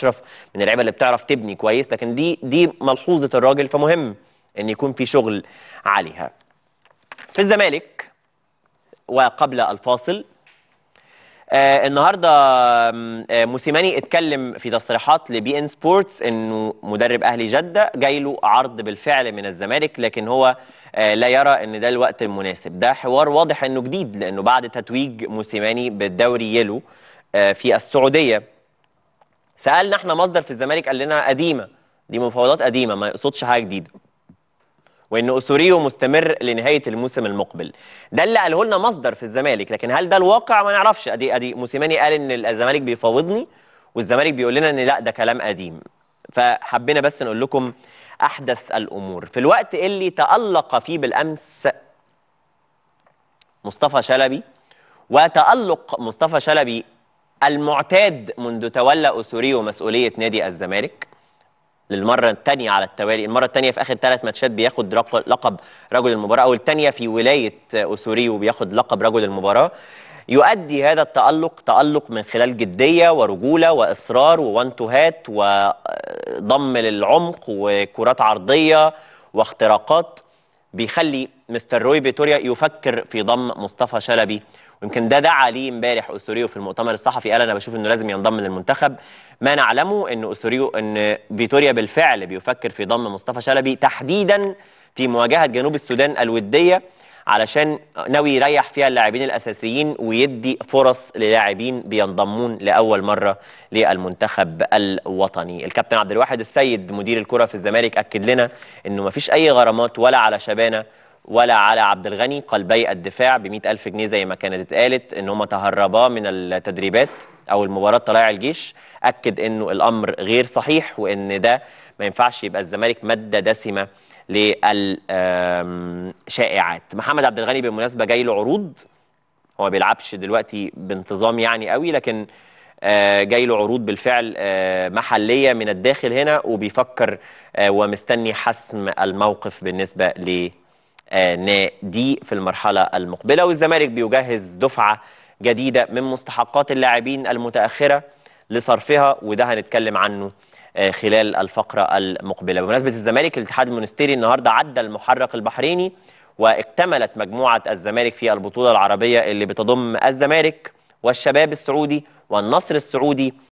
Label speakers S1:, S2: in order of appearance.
S1: اشرف من اللعيبه اللي بتعرف تبني كويس لكن دي دي ملحوظه الراجل فمهم ان يكون في شغل عليها في الزمالك وقبل الفاصل آه النهارده آه موسيماني اتكلم في تصريحات لبي ان سبورتس انه مدرب اهلي جده جاي له عرض بالفعل من الزمالك لكن هو آه لا يرى ان ده الوقت المناسب ده حوار واضح انه جديد لانه بعد تتويج موسيماني بالدوري يلو آه في السعوديه سالنا احنا مصدر في الزمالك قال لنا قديمه دي مفاوضات قديمه ما يقصدش حاجه جديده وان اسوريو مستمر لنهايه الموسم المقبل ده اللي قاله لنا مصدر في الزمالك لكن هل ده الواقع ما نعرفش ادي ادي موسيماني قال ان الزمالك بيفاوضني والزمالك بيقول لنا ان لا ده كلام قديم فحبينا بس نقول لكم احدث الامور في الوقت اللي تالق فيه بالامس مصطفى شلبي وتالق مصطفى شلبي المعتاد منذ تولى أسوريو مسؤولية نادي الزمالك للمرة الثانية على التوالي المرة الثانية في آخر ثلاث ماتشات بياخد لقب رجل المباراة أو الثانية في ولاية أسوريو بياخد لقب رجل المباراة يؤدي هذا التألق تألق من خلال جدية ورجولة وإصرار ووانتوهات وضم للعمق وكرات عرضية واختراقات بيخلي مستر روي فيتوريا يفكر في ضم مصطفى شلبي ويمكن ده دعا ليه امبارح اسوريو في المؤتمر الصحفي قال انا بشوف انه لازم ينضم للمنتخب ما نعلمه ان اسوريو ان فيتوريا بالفعل بيفكر في ضم مصطفى شلبي تحديدا في مواجهه جنوب السودان الوديه علشان ناوي يريح فيها اللاعبين الاساسيين ويدي فرص للاعبين بينضمون لاول مره للمنتخب الوطني الكابتن عبد الواحد السيد مدير الكره في الزمالك اكد لنا انه ما فيش اي غرامات ولا على شبانه ولا على عبد الغني قلبي الدفاع ب 100000 جنيه زي ما كانت اتقالت ان هم تهربا من التدريبات او المباراه طلائع الجيش اكد انه الامر غير صحيح وان ده ما ينفعش يبقى الزمالك ماده دسمه للشائعات محمد عبد الغني بالمناسبه جاي له عروض هو ما بيلعبش دلوقتي بانتظام يعني قوي لكن آه، جاي له عروض بالفعل آه، محليه من الداخل هنا وبيفكر آه، ومستني حسم الموقف بالنسبه ل نادي في المرحلة المقبلة والزمالك بيجهز دفعة جديدة من مستحقات اللاعبين المتأخرة لصرفها وده هنتكلم عنه آه، خلال الفقرة المقبلة بمناسبة الزمالك الاتحاد المونستيري النهاردة عدى المحرق البحريني واكتملت مجموعة الزمالك في البطولة العربية اللي بتضم الزمالك والشباب السعودي والنصر السعودي